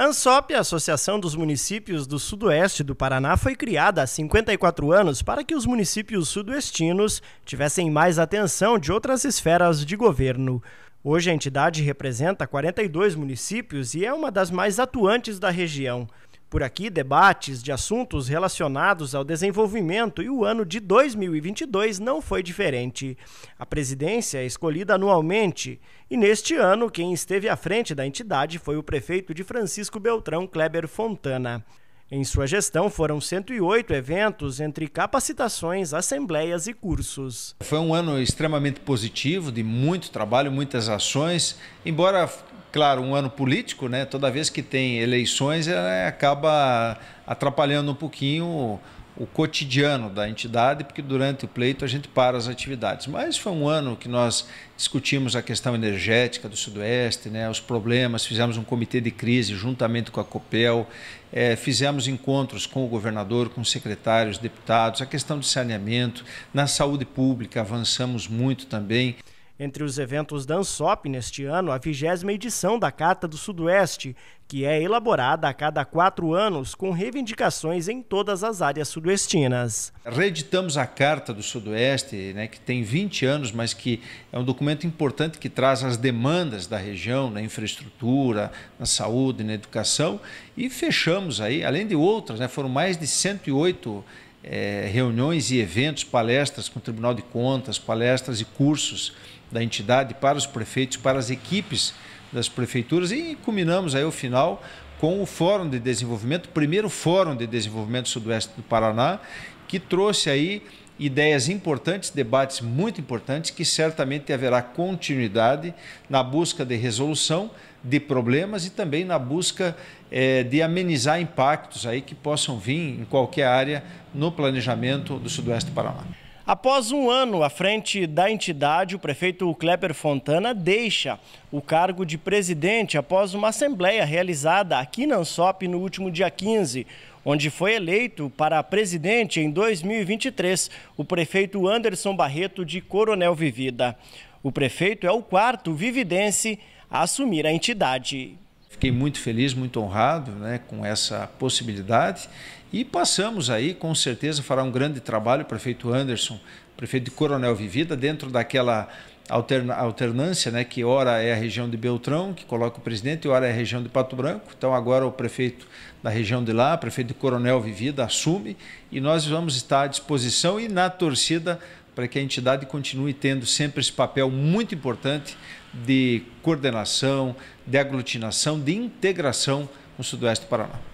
A ANSOP, a Associação dos Municípios do Sudoeste do Paraná, foi criada há 54 anos para que os municípios sudoestinos tivessem mais atenção de outras esferas de governo. Hoje a entidade representa 42 municípios e é uma das mais atuantes da região. Por aqui, debates de assuntos relacionados ao desenvolvimento e o ano de 2022 não foi diferente. A presidência é escolhida anualmente e neste ano quem esteve à frente da entidade foi o prefeito de Francisco Beltrão Kleber Fontana. Em sua gestão foram 108 eventos entre capacitações, assembleias e cursos. Foi um ano extremamente positivo, de muito trabalho, muitas ações, embora claro, um ano político, né? Toda vez que tem eleições, ela é, acaba atrapalhando um pouquinho o cotidiano da entidade, porque durante o pleito a gente para as atividades. Mas foi um ano que nós discutimos a questão energética do Sudoeste, né, os problemas, fizemos um comitê de crise juntamente com a COPEL, é, fizemos encontros com o governador, com secretários, deputados, a questão de saneamento, na saúde pública avançamos muito também. Entre os eventos da ANSOP neste ano, a vigésima edição da Carta do Sudoeste, que é elaborada a cada quatro anos com reivindicações em todas as áreas sudoestinas. Reeditamos a Carta do Sudoeste, né, que tem 20 anos, mas que é um documento importante que traz as demandas da região, na infraestrutura, na saúde, na educação, e fechamos aí, além de outras, né, foram mais de 108 é, reuniões e eventos, palestras com o Tribunal de Contas, palestras e cursos da entidade para os prefeitos, para as equipes das prefeituras e culminamos aí o final com o Fórum de Desenvolvimento, o primeiro Fórum de Desenvolvimento Sudoeste do Paraná, que trouxe aí ideias importantes, debates muito importantes, que certamente haverá continuidade na busca de resolução de problemas e também na busca é, de amenizar impactos aí que possam vir em qualquer área no planejamento do Sudoeste do Paraná. Após um ano à frente da entidade, o prefeito Kleber Fontana deixa o cargo de presidente após uma assembleia realizada aqui na Ansop no último dia 15, onde foi eleito para presidente em 2023 o prefeito Anderson Barreto de Coronel Vivida. O prefeito é o quarto vividense a assumir a entidade. Fiquei muito feliz, muito honrado né, com essa possibilidade. E passamos aí, com certeza, fará um grande trabalho o prefeito Anderson, prefeito de Coronel Vivida, dentro daquela alterna, alternância, né, que ora é a região de Beltrão, que coloca o presidente, e ora é a região de Pato Branco. Então agora o prefeito da região de lá, prefeito de Coronel Vivida, assume e nós vamos estar à disposição e na torcida para que a entidade continue tendo sempre esse papel muito importante de coordenação, de aglutinação, de integração no Sudoeste do Paraná.